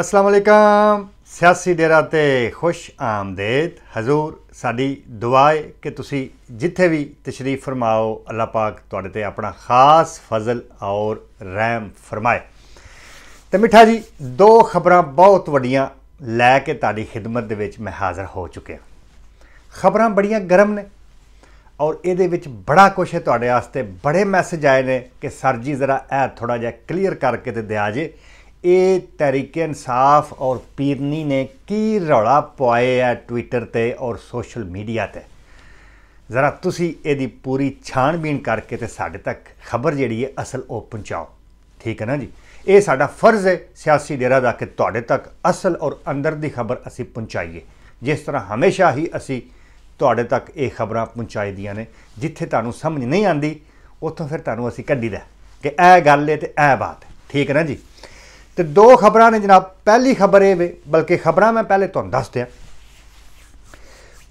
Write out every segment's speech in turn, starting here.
ਅਸਲਾਮ ਅਲੈਕਮ ਸਿਆਸੀ ਡੇਰਾ ਤੇ ਖੁਸ਼ ਆਮਦੇਦ ਹਜ਼ੂਰ ਸਾਡੀ ਦੁਆ ਹੈ ਕਿ ਤੁਸੀਂ ਜਿੱਥੇ ਵੀ ਤਸ਼ਰੀਫ ਫਰਮਾਓ ਅੱਲਾਹ ਪਾਕ ਤੁਹਾਡੇ ਤੇ ਆਪਣਾ ਖਾਸ ਫਜ਼ਲ ਔਰ ਰਹਿਮ ਫਰਮਾਏ ਤੇ ਮਿੱਠਾ ਜੀ ਦੋ ਖਬਰਾਂ ਬਹੁਤ ਵੱਡੀਆਂ ਲੈ ਕੇ ਤੁਹਾਡੀ ਖidmat ਦੇ ਵਿੱਚ ਮੈਂ ਹਾਜ਼ਰ ਹੋ ਚੁੱਕਿਆ ਖਬਰਾਂ ਬੜੀਆਂ ਗਰਮ ਨੇ ਔਰ ਇਹਦੇ ਵਿੱਚ ਬੜਾ ਕੁਝ ਹੈ ਤੁਹਾਡੇ ਵਾਸਤੇ ਬੜੇ ਮੈਸੇਜ ਆਏ ਨੇ ਕਿ ਸਰ ਜੀ ਜ਼ਰਾ ਇਹ ਥੋੜਾ ਜਿਹਾ ਕਲੀਅਰ ਕਰਕੇ ਤੇ ਦਿਆ ਜੇ ਇਹ ਤਰੀਕੇ ਇਨਸਾਫ ਔਰ ਪੀਰਨੀ ਨੇ ਕੀ ਰੌਲਾ ਪਾਇਆ ਟਵਿੱਟਰ ਤੇ ਔਰ ਸੋਸ਼ਲ ਮੀਡੀਆ ਤੇ ਜ਼ਰਾ ਤੁਸੀਂ ਇਹਦੀ ਪੂਰੀ ਛਾਣਬੀਣ ਕਰਕੇ ਤੇ ਸਾਡੇ ਤੱਕ ਖਬਰ ਜਿਹੜੀ ਹੈ ਅਸਲ ਉਹ ਪਹੁੰਚਾਓ ਠੀਕ ਹੈ ਨਾ ਜੀ ਇਹ ਸਾਡਾ ਫਰਜ਼ ਹੈ ਸਿਆਸੀ ਡੇਰਾ ਦਾ ਕਿ ਤੁਹਾਡੇ ਤੱਕ ਅਸਲ ਔਰ ਅੰਦਰ ਦੀ ਖਬਰ ਅਸੀਂ ਪਹੁੰਚਾਈਏ ਜਿਸ ਤਰ੍ਹਾਂ ਹਮੇਸ਼ਾ ਹੀ ਅਸੀਂ ਤੁਹਾਡੇ ਤੱਕ ਇਹ ਖਬਰਾਂ ਪਹੁੰਚਾਈਆਂ ਨੇ ਜਿੱਥੇ ਤੁਹਾਨੂੰ ਸਮਝ ਨਹੀਂ ਆਂਦੀ ਉੱਥੋਂ ਫਿਰ ਤੁਹਾਨੂੰ ਅਸੀਂ ਕੱਢੀਦਾ ਕਿ ਇਹ ਗੱਲ ਹੈ ਤੇ ਇਹ ਬਾਤ ਠੀਕ ਹੈ ਨਾ ਜੀ ਤੇ ਦੋ ਖਬਰਾਂ ਨੇ ਜਨਾਬ ਪਹਿਲੀ ਖਬਰ ਇਹ ਵੇ ਬਲਕਿ ਖਬਰਾਂ ਮੈਂ ਪਹਿਲੇ ਤੁਹਾਨੂੰ ਦੱਸ ਦਿਆਂ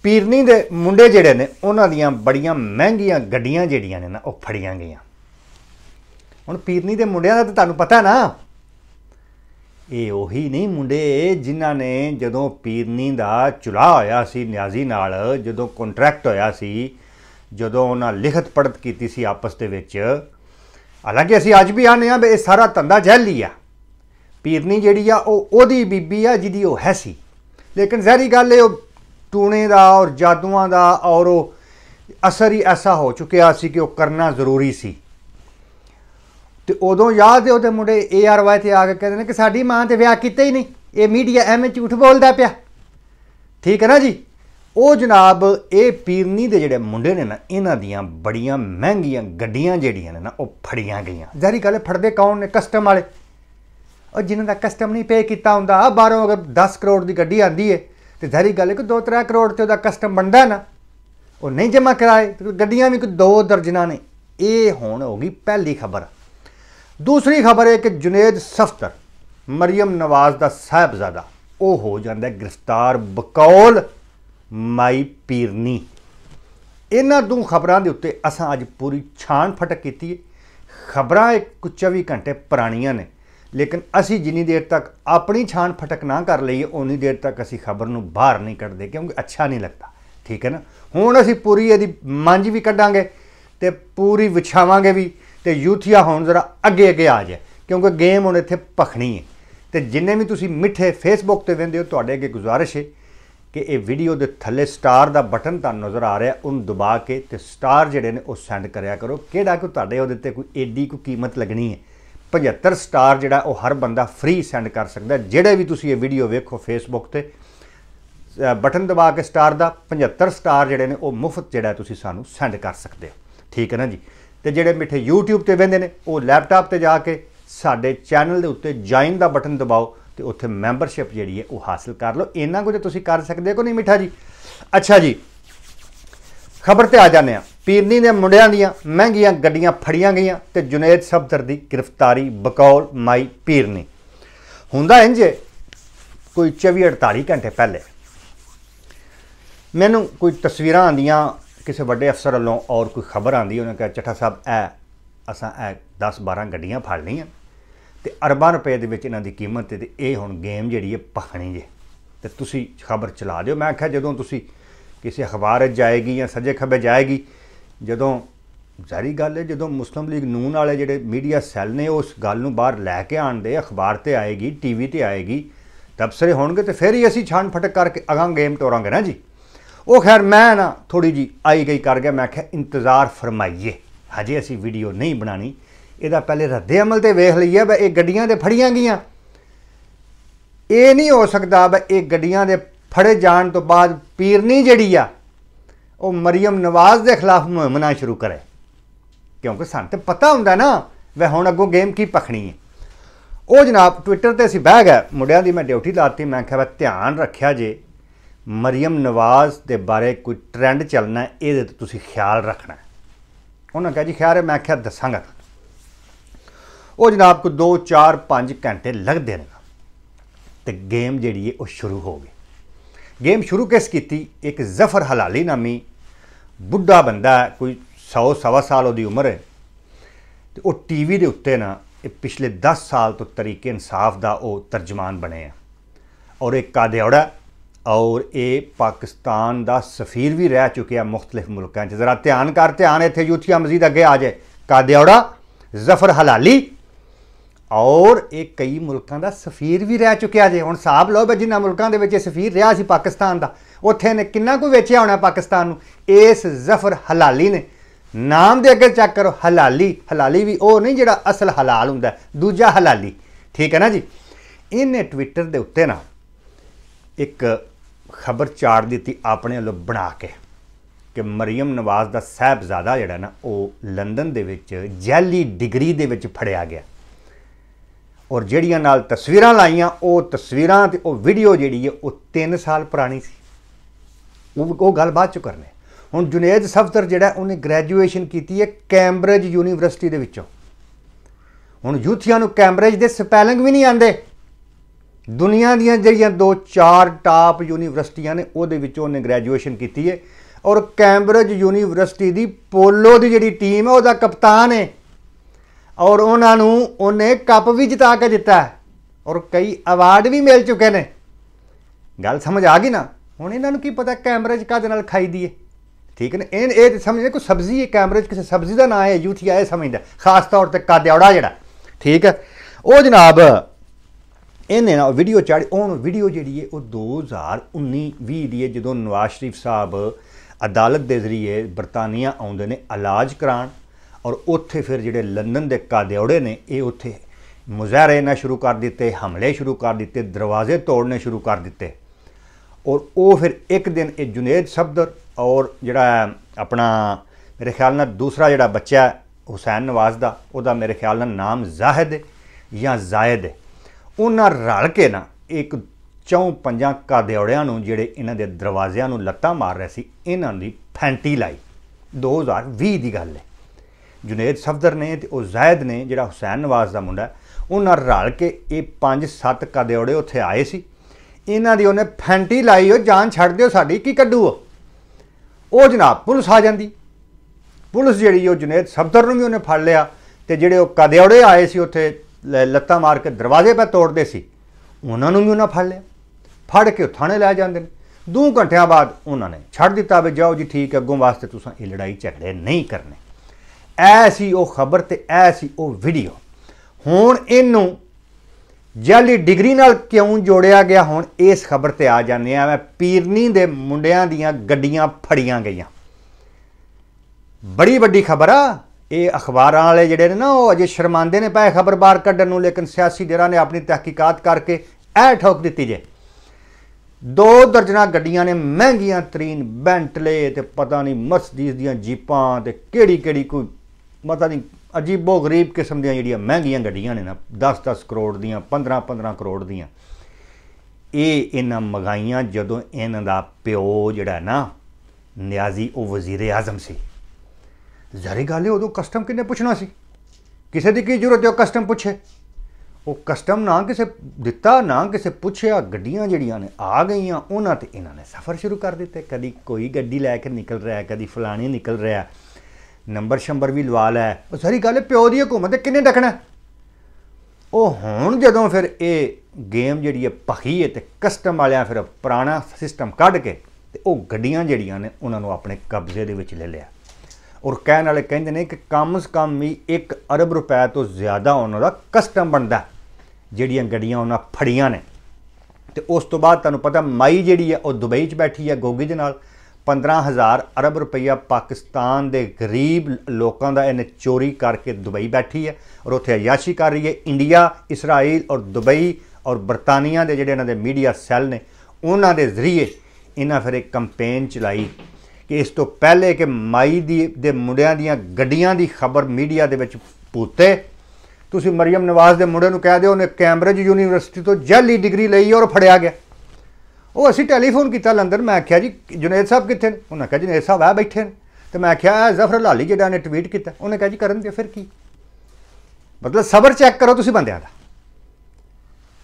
ਪੀਰਨੀ ਦੇ ਮੁੰਡੇ ਜਿਹੜੇ ਨੇ ਉਹਨਾਂ ਦੀਆਂ ਬੜੀਆਂ ਮਹਿੰਗੀਆਂ ਗੱਡੀਆਂ ਜਿਹੜੀਆਂ ਨੇ ਨਾ ਉਹ ਫੜੀਆਂ ਗਈਆਂ ਹੁਣ ਪੀਰਨੀ ਦੇ ਮੁੰਡਿਆਂ ਦਾ ਤਾਂ ਤੁਹਾਨੂੰ ਪਤਾ ਨਾ ਇਹ ਉਹੀ ਨਹੀਂ ਮੁੰਡੇ ਜਿਨ੍ਹਾਂ ਨੇ ਜਦੋਂ ਪੀਰਨੀ ਦਾ ਚੁਲਾ ਹੋਇਆ ਸੀ ਨਿਆਜ਼ੀ ਨਾਲ ਜਦੋਂ ਕੰਟਰੈਕਟ ਹੋਇਆ ਸੀ ਜਦੋਂ ਉਹਨਾਂ ਲਿਖਤ ਪੜਤ ਕੀਤੀ ਸੀ ਆਪਸ ਦੇ ਵਿੱਚ ਹਾਲਾਂਕਿ ਅਸੀਂ ਅੱਜ ਵੀ ਆਨੇ ਆ ਬਈ ਇਹ ਸਾਰਾ ਧੰਦਾ ਜਹਿਲੀ ਆ ਪੀਰਨੀ ਜਿਹੜੀ ਆ ਉਹ ਉਹਦੀ ਬੀਬੀ ਆ ਜਿਹਦੀ ਉਹ ਹੈ ਸੀ ਲੇਕਿਨ ਜ਼ਹਿਰੀ ਗੱਲ ਇਹ ਉਹ ਟੂਣੇ ਦਾ ਔਰ ਜਾਦੂਆਂ ਦਾ ਔਰ ਉਹ ਅਸਰ ਹੀ ਐਸਾ ਹੋ ਚੁੱਕਿਆ ਸੀ ਕਿ ਉਹ ਕਰਨਾ ਜ਼ਰੂਰੀ ਸੀ ਤੇ ਉਦੋਂ ਯਾਦ ਹੈ ਉਹਦੇ ਮੁੰਡੇ ਏਆਰ ਵਾਈ ਤੇ ਆ ਕੇ ਕਹਿੰਦੇ ਨੇ ਕਿ ਸਾਡੀ ਮਾਂ ਤੇ ਵਿਆਹ ਕੀਤਾ ਹੀ ਨਹੀਂ ਇਹ ਮੀਡੀਆ ਐਵੇਂ ਝੂਠ ਬੋਲਦਾ ਪਿਆ ਠੀਕ ਹੈ ਨਾ ਜੀ ਉਹ ਜਨਾਬ ਇਹ ਪੀਰਨੀ ਦੇ ਜਿਹੜੇ ਮੁੰਡੇ ਨੇ ਨਾ ਇਹਨਾਂ ਦੀਆਂ ਬੜੀਆਂ ਮਹਿੰਗੀਆਂ ਗੱਡੀਆਂ ਜਿਹੜੀਆਂ ਨੇ ਨਾ ਉਹ ਫੜੀਆਂ ਗਈਆਂ ਜ਼ਾਰੀ ਗੱਲ ਫੜਦੇ ਕੌਣ ਨੇ ਕਸਟਮ ਵਾਲੇ ਔਰ ਜਿਨ੍ਹਾਂ ਦਾ ਕਸਟਮ ਨਹੀਂ ਪੇ ਕੀਤਾ ਹੁੰਦਾ ਆ ਬਾਹਰੋਂ ਅਗਰ 10 ਕਰੋੜ ਦੀ ਗੱਡੀ ਆਂਦੀ ਏ ਤੇ ਧਰੀ ਗੱਲ ਕਿ 2-3 ਕਰੋੜ ਤੇ ਉਹਦਾ ਕਸਟਮ ਬਣਦਾ ਨਾ ਉਹ ਨਹੀਂ ਜਮਾ ਕਰਾਏ ਗੱਡੀਆਂ ਵੀ ਕੋਈ ਦੋ ਦਰਜਨਾਂ ਨੇ ਇਹ ਹੁਣ ਹੋ ਗਈ ਪਹਿਲੀ ਖਬਰ ਦੂਸਰੀ ਖਬਰ ਹੈ ਕਿ ਜੁਨੇਦ ਸਫਤਰ ਮਰੀਮ ਨਵਾਜ਼ ਦਾ ਸਾਹਿਬਜ਼ਾਦਾ ਉਹ ਹੋ ਜਾਂਦਾ ਗ੍ਰਿਫਤਾਰ ਬਕੌਲ ਮਾਈ ਪੀਰਨੀ ਇਹਨਾਂ ਦੋ ਖਬਰਾਂ ਦੇ ਉੱਤੇ ਅਸਾਂ ਅੱਜ ਪੂਰੀ ਛਾਣ ਫਟਕ ਕੀਤੀ ਹੈ ਖਬਰਾਂ ਇੱਕ 24 ਘੰਟੇ ਪੁਰਾਣੀਆਂ ਨੇ ਲੇਕਿਨ ਅਸੀਂ ਜਿੰਨੀ ਦੇਰ ਤੱਕ ਆਪਣੀ ਛਾਣ ਫਟਕ ਨਾ ਕਰ ਲਈਏ ਉਨੀ ਦੇਰ ਤੱਕ ਅਸੀਂ ਖਬਰ ਨੂੰ ਬਾਹਰ ਨਹੀਂ ਕੱਢਦੇ ਕਿਉਂਕਿ ਅੱਛਾ ਨਹੀਂ ਲੱਗਦਾ ਠੀਕ ਹੈ ਨਾ ਹੁਣ ਅਸੀਂ ਪੂਰੀ ਇਹਦੀ ਮੰਜ ਵੀ ਕੱਢਾਂਗੇ ਤੇ ਪੂਰੀ ਵਿਛਾਵਾਂਗੇ ਵੀ ਤੇ ਯੂਥੀਆ ਹੁਣ ਜ਼ਰਾ ਅੱਗੇ ਅੱਗੇ ਆ ਜਾਏ ਕਿਉਂਕਿ ਗੇਮ ਹੁਣ ਇੱਥੇ ਪਖਣੀ ਹੈ ਤੇ ਜਿੰਨੇ ਵੀ ਤੁਸੀਂ ਮਿੱਠੇ ਫੇਸਬੁੱਕ ਤੇ ਵੰਦੇ ਹੋ ਤੁਹਾਡੇ ਅੱਗੇ ਗੁਜ਼ਾਰਿਸ਼ ਹੈ ਕਿ ਇਹ ਵੀਡੀਓ ਦੇ ਥੱਲੇ ਸਟਾਰ ਦਾ ਬਟਨ ਤੁਹਾਨੂੰ ਨਜ਼ਰ ਆ ਰਿਹਾ ਉਹਨੂੰ ਦਬਾ ਕੇ ਤੇ ਸਟਾਰ ਜਿਹੜੇ ਨੇ ਉਹ ਸੈਂਡ ਕਰਿਆ ਕਰੋ ਕਿਹੜਾ ਕੋ ਤੁਹਾਡੇ ਉਹਦੇ ਤੇ ਕੋਈ ਏਡੀ ਕੋ ਕੀਮਤ ਲੱਗਣੀ ਹੈ 75 ਸਟਾਰ ਜਿਹੜਾ ਉਹ ਹਰ ਬੰਦਾ ਫ੍ਰੀ ਸੈਂਡ ਕਰ ਸਕਦਾ ਜਿਹੜੇ ਵੀ ਤੁਸੀਂ ਇਹ ਵੀਡੀਓ ਵੇਖੋ ਫੇਸਬੁੱਕ ਤੇ ਬਟਨ ਦਬਾ ਕੇ ਸਟਾਰ ਦਾ 75 ਸਟਾਰ ਜਿਹੜੇ ਨੇ ਉਹ ਮੁਫਤ ਜਿਹੜਾ ਤੁਸੀਂ ਸਾਨੂੰ ਸੈਂਡ ਕਰ ਸਕਦੇ ਹੋ ਠੀਕ ਹੈ ਨਾ ਜੀ ਤੇ ਜਿਹੜੇ ਮਿੱਠੇ YouTube ਤੇ ਵੰਦੇ ਨੇ ਉਹ ਲੈਪਟਾਪ ਤੇ ਜਾ ਕੇ ਸਾਡੇ ਚੈਨਲ ਦੇ ਉੱਤੇ ਜੁਆਇਨ ਦਾ ਬਟਨ ਦਬਾਓ ਤੇ ਉੱਥੇ ਮੈਂਬਰਸ਼ਿਪ ਜਿਹੜੀ ਹੈ ਉਹ ਹਾਸਲ ਕਰ ਲਓ ਇੰਨਾ ਕੁਝ ਤੁਸੀਂ ਕਰ ਸਕਦੇ ਹੋ ਨਹੀਂ ਮਿੱਠਾ ਜੀ ਅੱਛਾ ਜੀ ਖਬਰ ਤੇ ਆ ਜਾਂਦੇ ਆ ਪੀਰਨੀ ਦੇ ਮੁੰਡਿਆਂ ਦੀਆਂ ਮਹਿੰਗੀਆਂ ਗੱਡੀਆਂ ਫੜੀਆਂ ਗਈਆਂ ਤੇ ਜੁਨੇਦ ਸਫਦਰ ਦੀ ਗ੍ਰਿਫਤਾਰੀ ਬਕੌਲ ਮਾਈ ਪੀਰਨੀ ਹੁੰਦਾ ਇੰਜ ਕੋਈ 24 48 ਘੰਟੇ ਪਹਿਲੇ ਮੈਨੂੰ ਕੋਈ ਤਸਵੀਰਾਂ ਆਂਦੀਆਂ ਕਿਸੇ ਵੱਡੇ ਅਫਸਰ ਵੱਲੋਂ ਔਰ ਕੋਈ ਖਬਰ ਆਂਦੀ ਉਹਨੇ ਕਿਹਾ ਚੱਠਾ ਸਾਹਿਬ ਐ ਅਸਾਂ ਐ 10 12 ਗੱਡੀਆਂ ਫੜ ਲਈਆਂ ਤੇ ਅਰਬਾਂ ਰੁਪਏ ਦੇ ਵਿੱਚ ਇਹਨਾਂ ਦੀ ਕੀਮਤ ਤੇ ਇਹ ਹੁਣ ਗੇਮ ਜਿਹੜੀ ਹੈ ਪਖਣੀ ਜੇ ਤੇ ਤੁਸੀਂ ਖਬਰ ਚਲਾ ਦਿਓ ਮੈਂ ਆਖਿਆ ਜਦੋਂ ਤੁਸੀਂ ਕਿਸੇ ਅਖਬਾਰ 'ਚ ਜਾਏਗੀ ਜਾਂ ਸੱਜੇ ਖੱਬੇ ਜਾਏਗੀ ਜਦੋਂ ਜ਼ਾਰੀ ਗੱਲ ਹੈ ਜਦੋਂ ਮੁਸਲਮ ਲੀਗ ਨੂਨ ਵਾਲੇ ਜਿਹੜੇ ਮੀਡੀਆ ਸੈੱਲ ਨੇ ਉਸ ਗੱਲ ਨੂੰ ਬਾਹਰ ਲੈ ਕੇ ਆਣਦੇ ਅਖਬਾਰ ਤੇ ਆਏਗੀ ਟੀਵੀ ਤੇ ਆਏਗੀ ਤਬਸਰੇ ਹੋਣਗੇ ਤੇ ਫਿਰ ਹੀ ਅਸੀਂ ਛਾਣ ਫਟਕ ਕਰਕੇ ਅਗਾਂ ਗੇਮ ਤੋਰਾਂਗੇ ਨਾ ਜੀ ਉਹ ਖੈਰ ਮੈਂ ਨਾ ਥੋੜੀ ਜੀ ਆਈ ਗਈ ਕਰ ਗਿਆ ਮੈਂ ਕਿਹਾ ਇੰਤਜ਼ਾਰ ਫਰਮਾਈਏ ਹਜੇ ਅਸੀਂ ਵੀਡੀਓ ਨਹੀਂ ਬਣਾਣੀ ਇਹਦਾ ਪਹਿਲੇ ਰੱਦੇ ਅਮਲ ਤੇ ਵੇਖ ਲਈਏ ਬਈ ਇਹ ਗੱਡੀਆਂ ਦੇ ਫੜੀਆਂ ਗਈਆਂ ਇਹ ਨਹੀਂ ਹੋ ਸਕਦਾ ਬਈ ਇਹ ਗੱਡੀਆਂ ਦੇ ਫੜੇ ਜਾਣ ਤੋਂ ਬਾਅਦ ਪੀਰਨੀ ਜਿਹੜੀ ਆ ਉਹ ਮਰੀਮ ਨਵਾਜ਼ ਦੇ ਖਿਲਾਫ ਮੁਹਿੰਮਨਾ ਸ਼ੁਰੂ ਕਰੇ ਕਿਉਂਕਿ ਸਾਨੂੰ ਤੇ ਪਤਾ ਹੁੰਦਾ ਨਾ ਵੇ ਹੁਣ ਅੱਗੋਂ ਗੇਮ ਕੀ ਪਖਣੀ ਹੈ ਉਹ ਜਨਾਬ ਟਵਿੱਟਰ ਤੇ ਅਸੀਂ ਬਹਿ ਗਏ ਮੁੰਡਿਆਂ ਦੀ ਮੈਂ ਡਿਊਟੀ ਲਾਤੀ ਮੈਂ ਕਿਹਾ ਧਿਆਨ ਰੱਖਿਆ ਜੇ ਮਰੀਮ ਨਵਾਜ਼ ਦੇ ਬਾਰੇ ਕੋਈ ਟ੍ਰੈਂਡ ਚੱਲਣਾ ਇਹਦੇ ਤੇ ਤੁਸੀਂ ਖਿਆਲ ਰੱਖਣਾ ਉਹਨਾਂ ਕਹਿੰਦੇ ਜੀ ਖਿਆਲ ਹੈ ਮੈਂ ਕਿਹਾ ਦੱਸਾਂਗਾ ਉਹ ਜਨਾਬ ਕੋ 2 4 5 ਘੰਟੇ ਲੱਗਦੇ ਨੇ ਤੇ ਗੇਮ ਜਿਹੜੀ ਹੈ ਉਹ ਸ਼ੁਰੂ ਹੋ ਗਈ ਗੇਮ ਸ਼ੁਰੂ ਕਿਸ ਕੀਤੀ ਇੱਕ ਜ਼ਫਰ ਹਲਾਲੀ ਨਾਮੀ ਬੁੱਢਾ ਬੰਦਾ ਕੋਈ 100 ਸਵਾ ਸਾਲ ਉਹਦੀ ਉਮਰ ਹੈ ਤੇ ਉਹ ਟੀਵੀ ਦੇ ਉੱਤੇ ਨਾ ਇਹ ਪਿਛਲੇ 10 ਸਾਲ ਤੋਂ ਤਰੀਕੇ ਇਨਸਾਫ ਦਾ ਉਹ ਤਰਜਮਾਨ ਬਣੇ ਆ ਔਰ ਇੱਕ ਕਾਦਿਆੜਾ ਔਰ ਇਹ ਪਾਕਿਸਤਾਨ ਦਾ ਸਫੀਰ ਵੀ ਰਹਿ ਚੁੱਕਿਆ ਮੁxtਲਿਫ ਮੁਲਕਾਂ 'ਚ ਜ਼ਰਾ ਧਿਆਨ ਕਰ ਧਿਆਨ ਇੱਥੇ ਯੂਥੀਆ ਮਜ਼ੀਦ ਅੱਗੇ ਆ ਜਾਏ ਕਾਦਿਆੜਾ ਜ਼ਫਰ ਹਲਾਲੀ ਔਰ ਇਹ ਕਈ ਮੁਲਕਾਂ ਦਾ ਸਫੀਰ ਵੀ ਰਹਿ ਚੁੱਕਿਆ ਜੇ ਹੁਣ ਸਾਹਬ ਲੋ ਬਈ ਜਿਨ੍ਹਾਂ ਮੁਲਕਾਂ ਦੇ ਵਿੱਚ ਸਫੀਰ ਰਿਹਾ ਸੀ ਪਾਕਿਸਤਾਨ ਦਾ ਉੱਥੇ ਨੇ ਕਿੰਨਾ ਕੁ ਵੇਚਿਆ ਹੋਣਾ ਪਾਕਿਸਤਾਨ ਨੂੰ ਇਸ ਜ਼ਫਰ ਹਲਾਲੀ ਨੇ ਨਾਮ ਦੇ ਅੱਗੇ ਚੈੱਕ ਕਰੋ ਹਲਾਲੀ ਹਲਾਲੀ ਵੀ ਉਹ ਨਹੀਂ ਜਿਹੜਾ ਅਸਲ ਹਲਾਲ ਹੁੰਦਾ ਦੂਜਾ ਹਲਾਲੀ ਠੀਕ ਹੈ ਨਾ ਜੀ ਇਹਨੇ ਟਵਿੱਟਰ ਦੇ ਉੱਤੇ ਨਾ ਇੱਕ ਖਬਰ ਚਾੜ ਦਿੱਤੀ ਆਪਣੇ ਵੱਲੋਂ ਬਣਾ ਕੇ ਕਿ ਮਰੀਮ ਨਵਾਜ਼ ਦਾ ਸਹਿਬਜ਼ਾਦਾ ਜਿਹੜਾ ਨਾ ਉਹ ਲੰਡਨ ਦੇ ਵਿੱਚ ਜੈਲੀ ਡਿਗਰੀ ਦੇ ਵਿੱਚ ਫੜਿਆ ਗਿਆ ਔਰ ਜਿਹੜੀਆਂ ਨਾਲ ਤਸਵੀਰਾਂ ਲਾਈਆਂ ਉਹ ਤਸਵੀਰਾਂ ਤੇ ਉਹ ਵੀਡੀਓ ਜਿਹੜੀ ਹੈ ਉਹ 3 ਸਾਲ ਪੁਰਾਣੀ ਸੀ ਉਹ ਉਹ ਗੱਲ ਬਾਅਦ ਚ ਕਰਨੇ ਹੁਣ ਜੁਨੇਦ ਸਫਦਰ ਜਿਹੜਾ ਉਹਨੇ ਗ੍ਰੈਜੂਏਸ਼ਨ ਕੀਤੀ ਹੈ ਕੈਂਬਰਜ ਯੂਨੀਵਰਸਿਟੀ ਦੇ ਵਿੱਚੋਂ ਹੁਣ ਯੂਥੀਆਂ ਨੂੰ ਕੈਂਬਰਜ ਦੇ ਸਪੈਲਿੰਗ ਵੀ ਨਹੀਂ ਆਂਦੇ ਦੁਨੀਆ ਦੀਆਂ ਜਿਹੜੀਆਂ ਦੋ ਚਾਰ ਟਾਪ ਯੂਨੀਵਰਸਿਟੀਆਂ ਨੇ ਉਹਦੇ ਵਿੱਚੋਂ ਉਹਨੇ ਗ੍ਰੈਜੂਏਸ਼ਨ ਕੀਤੀ ਹੈ ਔਰ ਕੈਂਬਰਜ ਯੂਨੀਵਰਸਿਟੀ ਦੀ ਪੋਲੋ ਦੀ ਜਿਹੜੀ ਟੀਮ ਹੈ ਉਹਦਾ ਕਪਤਾਨ ਹੈ ਔਰ ਉਹਨਾਂ ਨੂੰ ਉਹਨੇ ਕੱਪ ਵੀ ਜਿਤਾ ਕੇ ਦਿੱਤਾ ਔਰ ਕਈ ਅਵਾਰਡ ਵੀ ਮਿਲ ਚੁੱਕੇ ਨੇ ਗੱਲ ਸਮਝ ਆ ਗਈ ਨਾ ਹੁਣ ਇਹਨਾਂ ਨੂੰ ਕੀ ਪਤਾ ਕੈਮਰੇਜ ਕਾਦੇ ਨਾਲ ਖਾਈ ਦੀਏ ਠੀਕ ਨੇ ਇਹ ਇਹ ਸਮਝਦੇ ਕੋਈ ਸਬਜ਼ੀ ਹੈ ਕੈਮਰੇਜ ਕਿਸੇ ਸਬਜ਼ੀ ਦਾ ਨਾਂ ਹੈ ਯੂਥ ਆਏ ਸਮਝਦਾ ਖਾਸ ਤੌਰ ਤੇ ਔੜਾ ਜਿਹੜਾ ਠੀਕ ਹੈ ਉਹ ਜਨਾਬ ਇਹਨੇ ਨਾ ਵੀਡੀਓ ਚਾੜੀ ਉਹ ਵੀਡੀਓ ਜਿਹੜੀ ਹੈ ਉਹ 2019 20 ਦੀ ਹੈ ਜਦੋਂ ਨਵਾਜ਼ ਸ਼ਰੀਫ ਸਾਹਿਬ ਅਦਾਲਤ ਦੇ ਜ਼ਰੀਏ ਬਰਤਾਨੀਆ ਆਉਂਦੇ ਨੇ ਇਲਾਜ ਕਰਾਣ ਔਰ ਉੱਥੇ ਫਿਰ ਜਿਹੜੇ ਲੰਡਨ ਦੇ ਔੜੇ ਨੇ ਇਹ ਉੱਥੇ ਮੁਜ਼ਾਹਰੇ ਨਾ ਸ਼ੁਰੂ ਕਰ ਦਿੱਤੇ ਹਮਲੇ ਸ਼ੁਰੂ ਕਰ ਦਿੱਤੇ ਦਰਵਾਜ਼ੇ ਤੋੜਨੇ ਸ਼ੁਰੂ ਕਰ ਦਿੱਤੇ ਔਰ ਉਹ ਫਿਰ ਇੱਕ ਦਿਨ ਇਹ ਜੁਨੇਦ ਸਬਦਰ ਔਰ ਜਿਹੜਾ ਆਪਣਾ ਮੇਰੇ ਖਿਆਲ ਨਾਲ ਦੂਸਰਾ ਜਿਹੜਾ ਬੱਚਾ ਹੁਸੈਨ ਨਵਾਜ਼ ਦਾ ਉਹਦਾ ਮੇਰੇ ਖਿਆਲ ਨਾਲ ਨਾਮ ਜ਼ਾਹਿਦ ਜਾਂ ਜ਼ਾਇਦ ਹੈ ਉਹਨਾਂ ਰਲ ਕੇ ਨਾ ਇੱਕ ਚੌਂ ਪੰਜਾਂ ਕਾਦਿਉੜਿਆਂ ਨੂੰ ਜਿਹੜੇ ਇਹਨਾਂ ਦੇ ਦਰਵਾਜ਼ਿਆਂ ਨੂੰ ਲੱਤਾਂ ਮਾਰ ਰਹੇ ਸੀ ਇਹਨਾਂ ਦੀ ਫੈਂਟੀ ਲਾਈ 2020 ਦੀ ਗੱਲ ਹੈ ਜੁਨੇਦ ਸਫਦਰ ਨੇ ਤੇ ਉਹ ਜ਼ਾਇਦ ਨੇ ਜਿਹੜਾ ਹੁਸੈਨ ਨਵਾਜ਼ ਦਾ ਮੁੰਡਾ ਉਹਨਾਂ ਰਲ ਕੇ ਇਹ 5-7 ਕਾਦਿਉੜੇ ਉੱਥੇ ਆਏ ਸੀ ਇਹਨਾਂ ਦੀ ਉਹਨੇ ਫੈਂਟੀ ਲਾਈ ਉਹ ਜਾਨ ਛੱਡ ਦਿਓ ਸਾਡੀ ਕੀ ਕੱਢੂ ਉਹ ਜਨਾਬ ਪੁਲਿਸ ਆ ਜਾਂਦੀ ਪੁਲਿਸ ਜਿਹੜੀ ਉਹ ਜੁਨੇਦ ਸਬਦਰ ਨੂੰ ਵੀ ਉਹਨੇ ਫੜ ਲਿਆ ਤੇ ਜਿਹੜੇ ਉਹ ਕਦਿਆੜੇ ਆਏ ਸੀ ਉੱਥੇ ਲੱਤਾਂ ਮਾਰ ਕੇ ਦਰਵਾਜ਼ੇ 'ਤੇ ਤੋੜਦੇ ਸੀ ਉਹਨਾਂ ਨੂੰ ਵੀ ਉਹਨਾਂ ਫੜ ਲਿਆ ਫੜ ਕੇ ਥਾਣੇ ਲੈ ਜਾਂਦੇ ਨੇ ਦੋ ਘੰਟਿਆਂ ਬਾਅਦ ਉਹਨਾਂ ਨੇ ਛੱਡ ਦਿੱਤਾ ਵੀ ਜਾਓ ਜੀ ਠੀਕ ਅੱਗੋਂ ਵਾਸਤੇ ਤੁਸੀਂ ਇਹ ਲੜਾਈ ਝਗੜੇ ਨਹੀਂ ਕਰਨੇ ਐਸੀ ਉਹ ਖਬਰ ਤੇ ਐਸੀ ਉਹ ਵੀਡੀਓ ਹੁਣ ਇਹਨੂੰ ਜਾਲੀ ਡਿਗਰੀ ਨਾਲ ਕਿਉਂ ਜੋੜਿਆ ਗਿਆ ਹੁਣ ਇਸ ਖਬਰ ਤੇ ਆ ਜਾਂਦੇ ਆ ਮੈਂ ਪੀਰਨੀ ਦੇ ਮੁੰਡਿਆਂ ਦੀਆਂ ਗੱਡੀਆਂ ਫੜੀਆਂ ਗਈਆਂ ਬੜੀ ਵੱਡੀ ਖਬਰ ਆ ਇਹ ਅਖਬਾਰਾਂ ਵਾਲੇ ਜਿਹੜੇ ਨੇ ਨਾ ਉਹ ਅਜੇ ਸ਼ਰਮਾਂਦੇ ਨੇ ਪਏ ਖਬਰ ਬਾਹਰ ਕੱਢਣ ਨੂੰ ਲੇਕਿਨ ਸਿਆਸੀ ਡੇਰਾ ਨੇ ਆਪਣੀ ਤਹਿਕੀਕਾਤ ਕਰਕੇ ਇਹ ਠੋਕ ਦਿੱਤੀ ਜੇ ਦੋ ਦਰਜਨਾ ਗੱਡੀਆਂ ਨੇ ਮਹਿੰਗੀਆਂ ਤਰੀਨ ਬੈਂਟਲੇ ਤੇ ਪਤਾ ਨਹੀਂ ਮਰਸਡੀਜ਼ ਦੀਆਂ ਜੀਪਾਂ ਤੇ ਕਿਹੜੀ ਕਿਹੜੀ ਕੋਈ ਪਤਾ ਨਹੀਂ ਅਜੀਬੋ ਗਰੀਬ ਕਿਸਮ ਦੀਆਂ ਜਿਹੜੀਆਂ ਮਹਿੰਗੀਆਂ ਗੱਡੀਆਂ ਨੇ ਨਾ 10-10 ਕਰੋੜ ਦੀਆਂ 15-15 ਕਰੋੜ ਦੀਆਂ ਇਹ ਇਹਨਾਂ ਮਗਾਈਆਂ ਜਦੋਂ ਇਹਨਾਂ ਦਾ ਪਿਓ ਜਿਹੜਾ ਨਾ ਨਿਆਜ਼ੀ ਉਹ ਵਜ਼ੀਰ ਆਜ਼ਮ ਸੀ ਜ਼ਾਰੀ ਗੱਲ ਉਹਦੋਂ ਕਸਟਮ ਕਿੰਨੇ ਪੁੱਛਣਾ ਸੀ ਕਿਸੇ ਦੀ ਕੀ ਜ਼ਰੂਰਤ ਹੈ ਕਸਟਮ ਪੁੱਛੇ ਉਹ ਕਸਟਮ ਨਾ ਕਿਸੇ ਦਿੱਤਾ ਨਾ ਕਿਸੇ ਪੁੱਛਿਆ ਗੱਡੀਆਂ ਜਿਹੜੀਆਂ ਨੇ ਆ ਗਈਆਂ ਉਹਨਾਂ ਤੇ ਇਹਨਾਂ ਨੇ ਸਫ਼ਰ ਸ਼ੁਰੂ ਕਰ ਦਿੱਤੇ ਕਦੀ ਕੋਈ ਗੱਡੀ ਲੈ ਕੇ ਨਿਕਲ ਰਿਹਾ ਕਦੀ ਫਲਾਣੀ ਨਿਕਲ ਰਿਹਾ ਨੰਬਰ ਸ਼ੰਬਰ ਵੀ ਲਵਾ ਲੈ ਉਹ ਸਾਰੀ ਗੱਲ ਪਿਓ ਦੀ ਹਕੂਮਤ ਤੇ ਕਿੰਨੇ ਡਕਣਾ ਉਹ ਹੁਣ ਜਦੋਂ ਫਿਰ ਇਹ ਗੇਮ ਜਿਹੜੀ ਹੈ ਪਖੀ ਹੈ ਤੇ ਕਸਟਮ ਵਾਲਿਆਂ ਫਿਰ ਪੁਰਾਣਾ ਸਿਸਟਮ ਕੱਢ ਕੇ ਤੇ ਉਹ ਗੱਡੀਆਂ ਜਿਹੜੀਆਂ ਨੇ ਉਹਨਾਂ ਨੂੰ ਆਪਣੇ ਕਬਜ਼ੇ ਦੇ ਵਿੱਚ ਲੈ ਲਿਆ ਔਰ ਕਹਿਣ ਵਾਲੇ ਕਹਿੰਦੇ ਨੇ ਕਿ ਕਮਸ ਕਮ ਵੀ 1 ਅਰਬ ਰੁਪਏ ਤੋਂ ਜ਼ਿਆਦਾ ਉਹਨਾਂ ਦਾ ਕਸਟਮ ਬਣਦਾ ਜਿਹੜੀਆਂ ਗੱਡੀਆਂ ਉਹਨਾਂ ਫੜੀਆਂ ਨੇ ਤੇ ਉਸ ਤੋਂ ਬਾਅਦ ਤੁਹਾਨੂੰ ਪਤਾ ਮਾਈ ਜਿਹੜੀ ਹੈ ਉਹ ਦੁਬਈ 'ਚ ਬੈਠੀ ਹੈ ਗੋਗੀ ਦੇ ਨਾਲ 15000 ਅਰਬ ਰੁਪਈਆ ਪਾਕਿਸਤਾਨ ਦੇ ਗਰੀਬ ਲੋਕਾਂ ਦਾ ਇਹਨੇ ਚੋਰੀ ਕਰਕੇ ਦੁਬਈ ਬੈਠੀ ਹੈ ਔਰ ਉੱਥੇ ਅਯਾਸ਼ੀ ਕਰ ਰਹੀ ਹੈ ਇੰਡੀਆ ਇਸਰਾਈਲ ਔਰ ਦੁਬਈ ਔਰ ਬਰਤਾਨੀਆ ਦੇ ਜਿਹੜੇ ਇਹਨਾਂ ਦੇ ਮੀਡੀਆ ਸੈੱਲ ਨੇ ਉਹਨਾਂ ਦੇ ਜ਼ਰੀਏ ਇਹਨਾਂ ਫਿਰ ਇੱਕ ਕੈਂਪੇਨ ਚਲਾਈ ਕਿ ਇਸ ਤੋਂ ਪਹਿਲੇ ਕਿ ਮਾਈ ਦੀ ਦੇ ਮੁੰਡਿਆਂ ਦੀਆਂ ਗੱਡੀਆਂ ਦੀ ਖਬਰ ਮੀਡੀਆ ਦੇ ਵਿੱਚ ਪੂਤੇ ਤੁਸੀਂ ਮਰੀਮ ਨਵਾਜ਼ ਦੇ ਮੁੰਡੇ ਨੂੰ ਕਹਿ ਦਿਓ ਉਹਨੇ ਕੈਂਬਰਿਜ ਯੂਨੀਵਰਸਿਟੀ ਤੋਂ ਜੈਲੀ ਡਿਗਰੀ ਲਈ ਔਰ ਫੜਿਆ ਗਿਆ ਉਹ ਅਸੀਂ ਟੈਲੀਫੋਨ ਕੀਤਾ ਲੰਦਰ ਮੈਂ ਆਖਿਆ ਜੀ ਜੁਨੇਦ ਸਾਹਿਬ ਕਿੱਥੇ ਨੇ ਉਹਨਾਂ ਕਹਿੰਦੇ ਜੁਨੇਦ ਸਾਹਿਬ ਆ ਬੈਠੇ ਨੇ ਤੇ ਮੈਂ ਆਖਿਆ ਜ਼ਫਰ ਲਾਲੀ ਜਿਹੜਾ ਨੇ ਟਵੀਟ ਕੀਤਾ ਉਹਨੇ ਕਹਿੰਦੇ ਜੀ ਕਰਨ ਦੇ ਫਿਰ ਕੀ ਮਤਲਬ ਸਬਰ ਚੈੱਕ ਕਰੋ ਤੁਸੀਂ ਬੰਦਿਆਂ ਦਾ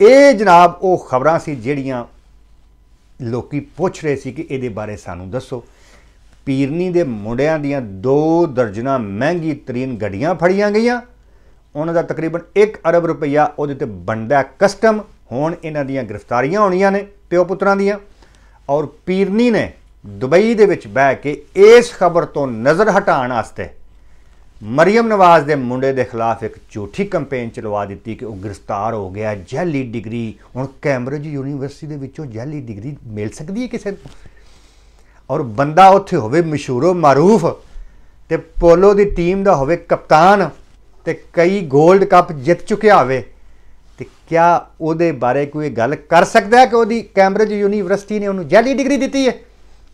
ਇਹ ਜਨਾਬ ਉਹ ਖਬਰਾਂ ਸੀ ਜਿਹੜੀਆਂ ਲੋਕੀ ਪੁੱਛ ਰਹੇ ਸੀ ਕਿ ਇਹਦੇ ਬਾਰੇ ਸਾਨੂੰ ਦੱਸੋ ਪੀਰਨੀ ਦੇ ਮੁੰਡਿਆਂ ਦੀਆਂ ਦੋ ਦਰਜਨਾ ਮਹਿੰਗੀ ਤਰੀਨ ਗੱਡੀਆਂ ਫੜੀਆਂ ਗਈਆਂ ਉਹਨਾਂ ਦਾ ਤਕਰੀਬਨ 1 ਅਰਬ ਰੁਪਈਆ ਉਹਦੇ ਤੇ ਬੰਦਾ ਕਸਟਮ ਹੁਣ ਇਹਨਾਂ ਦੀਆਂ ਗ੍ਰਿਫਤਾਰੀਆਂ ਹੋਣੀਆਂ ਨੇ ਪਿਓ ਪੁੱਤਰਾਂ ਦੀਆਂ ਔਰ ਪੀਰਨੀ ਨੇ ਦੁਬਈ ਦੇ ਵਿੱਚ ਬਹਿ ਕੇ ਇਸ ਖਬਰ ਤੋਂ ਨਜ਼ਰ ਹਟਾਉਣ ਵਾਸਤੇ ਮਰੀਮ ਨਵਾਜ਼ ਦੇ ਮੁੰਡੇ ਦੇ ਖਿਲਾਫ ਇੱਕ ਝੂਠੀ ਕੈਂਪੇਨ ਚਲਵਾ ਦਿੱਤੀ ਕਿ ਉਹ ਗ੍ਰਿਫਤਾਰ ਹੋ ਗਿਆ ਜੈਲੀ ਡਿਗਰੀ ਹੁਣ ਕੈਮਬ੍ਰਿਜ ਯੂਨੀਵਰਸਿਟੀ ਦੇ ਵਿੱਚੋਂ ਜੈਲੀ ਡਿਗਰੀ ਮਿਲ ਸਕਦੀ ਹੈ ਕਿਸੇ ਨੂੰ ਔਰ ਬੰਦਾ ਉੱਥੇ ਹੋਵੇ ਮਸ਼ਹੂਰੋ ਮਾਰੂਫ ਤੇ ਪੋਲੋ ਦੀ ਟੀਮ ਦਾ ਹੋਵੇ ਕਪਤਾਨ ਤੇ ਕਈ 골ਡ ਕੱਪ ਜਿੱਤ ਚੁੱਕਿਆ ਹੋਵੇ ਤੇ ਕਿਆ ਉਹਦੇ ਬਾਰੇ ਕੋਈ ਗੱਲ ਕਰ ਸਕਦਾ ਹੈ ਕਿ ਉਹਦੀ ਕੈਮਬ੍ਰਿਜ ਯੂਨੀਵਰਸਿਟੀ ਨੇ ਉਹਨੂੰ ਜੈਲੀ ਡਿਗਰੀ ਦਿੱਤੀ ਹੈ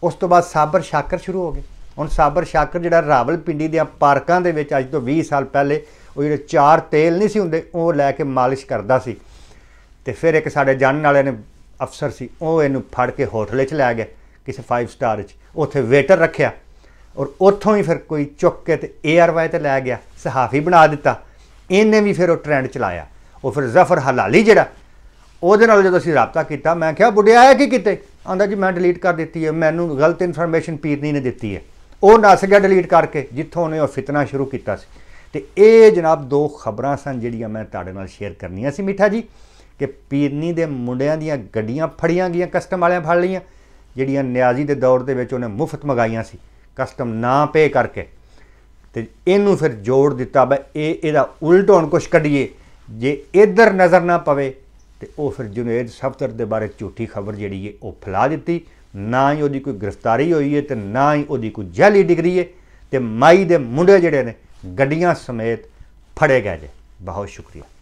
ਉਸ ਤੋਂ ਬਾਅਦ ਸਾਬਰ ਸ਼ਾਕਰ ਸ਼ੁਰੂ ਹੋ ਗਏ ਹੁਣ ਸਾਬਰ ਸ਼ਾਕਰ ਜਿਹੜਾ ਰਾਵਲਪਿੰਡੀ ਦੇ ਪਾਰਕਾਂ ਦੇ ਵਿੱਚ ਅੱਜ ਤੋਂ 20 ਸਾਲ ਪਹਿਲੇ ਉਹ ਜਿਹੜੇ ਚਾਰ ਤੇਲ ਨਹੀਂ ਸੀ ਹੁੰਦੇ ਉਹ ਲੈ ਕੇ ਮਾਲਿਸ਼ ਕਰਦਾ ਸੀ ਤੇ ਫਿਰ ਇੱਕ ਸਾਡੇ ਜਾਣਨ ਵਾਲੇ ਨੇ ਅਫਸਰ ਸੀ ਉਹ ਇਹਨੂੰ ਫੜ ਕੇ ਹੋਟਲ 'ਚ ਲੈ ਗਿਆ ਕਿਸੇ 5 ਸਟਾਰ 'ਚ ਉੱਥੇ ਵੇਟਰ ਰੱਖਿਆ ਔਰ ਉੱਥੋਂ ਹੀ ਫਿਰ ਕੋਈ ਚੁੱਕ ਕੇ ਤੇ ਏਆਰਵਾਈ ਤੇ ਲੈ ਗਿਆ ਸਹਾਫੀ ਬਣਾ ਦਿੱਤਾ ਇਹਨੇ ਵੀ ਫਿਰ ਉਹ ਟ੍ਰੈਂਡ ਚਲਾਇਆ ਉਹ ਫਿਰ ਜ਼ਫਰ ਹਲਾਲੀ ਜਿਹੜਾ ਉਹਦੇ ਨਾਲ ਜਦੋਂ ਅਸੀਂ ਰਾਬਤਾ ਕੀਤਾ ਮੈਂ ਕਿਹਾ ਬੁੱਢਿਆ ਆਇਆ ਕੀ ਕਿਤੇ ਆਂਦਾ ਜੀ ਮੈਂ ਡਿਲੀਟ ਕਰ ਦਿੱਤੀ ਹੈ ਮੈਨੂੰ ਗਲਤ ਇਨਫੋਰਮੇਸ਼ਨ ਪੀਰਨੀ ਨੇ ਦਿੱਤੀ ਹੈ ਉਹ ਨਸ ਗਿਆ ਡਿਲੀਟ ਕਰਕੇ ਜਿੱਥੋਂ ਉਹਨੇ ਉਹ ਫਿਤਨਾ ਸ਼ੁਰੂ ਕੀਤਾ ਸੀ ਤੇ ਇਹ ਜਨਾਬ ਦੋ ਖਬਰਾਂ ਸਨ ਜਿਹੜੀਆਂ ਮੈਂ ਤੁਹਾਡੇ ਨਾਲ ਸ਼ੇਅਰ ਕਰਨੀਆਂ ਸੀ ਮਿੱਠਾ ਜੀ ਕਿ ਪੀਰਨੀ ਦੇ ਮੁੰਡਿਆਂ ਦੀਆਂ ਗੱਡੀਆਂ ਫੜੀਆਂ ਗਈਆਂ ਕਸਟਮ ਵਾਲਿਆਂ ਫੜ ਲਈਆਂ ਜਿਹੜੀਆਂ ਨਿਆਜ਼ੀ ਦੇ ਦੌਰ ਦੇ ਵਿੱਚ ਉਹਨੇ ਮੁਫਤ ਮੰਗਾਈਆਂ ਸੀ ਕਸਟਮ ਨਾ ਪੇ ਕਰਕੇ ਤੇ ਇਹਨੂੰ ਫਿਰ ਜੋੜ ਦਿੱਤਾ ਬਈ ਇਹ ਇਹਦਾ ਉਲਟ ਹੋਣ ਕੁਝ ਕੱਢੀਏ ਜੇ ਇਧਰ ਨਜ਼ਰ ਨਾ ਪਵੇ ਤੇ ਉਹ ਫਿਰ ਜੁਨੇਦ ਸਫਤਰ ਦੇ ਬਾਰੇ ਝੂਠੀ ਖਬਰ ਜਿਹੜੀ ਹੈ ਉਹ ਫਲਾ ਦਿੱਤੀ ਨਾ ਹੀ ਉਹਦੀ ਕੋਈ ਗ੍ਰਿਫਤਾਰੀ ਹੋਈ ਹੈ ਤੇ ਨਾ ਹੀ ਉਹਦੀ ਕੋਈ ਜੈਲੀ ਡਿਗਰੀ ਹੈ ਤੇ ਮਾਈ ਦੇ ਮੁੰਡੇ ਜਿਹੜੇ ਨੇ ਗੱਡੀਆਂ ਸਮੇਤ ਫੜੇ ਗਏ ਜੇ ਬਹੁਤ ਸ਼ੁਕਰੀਆ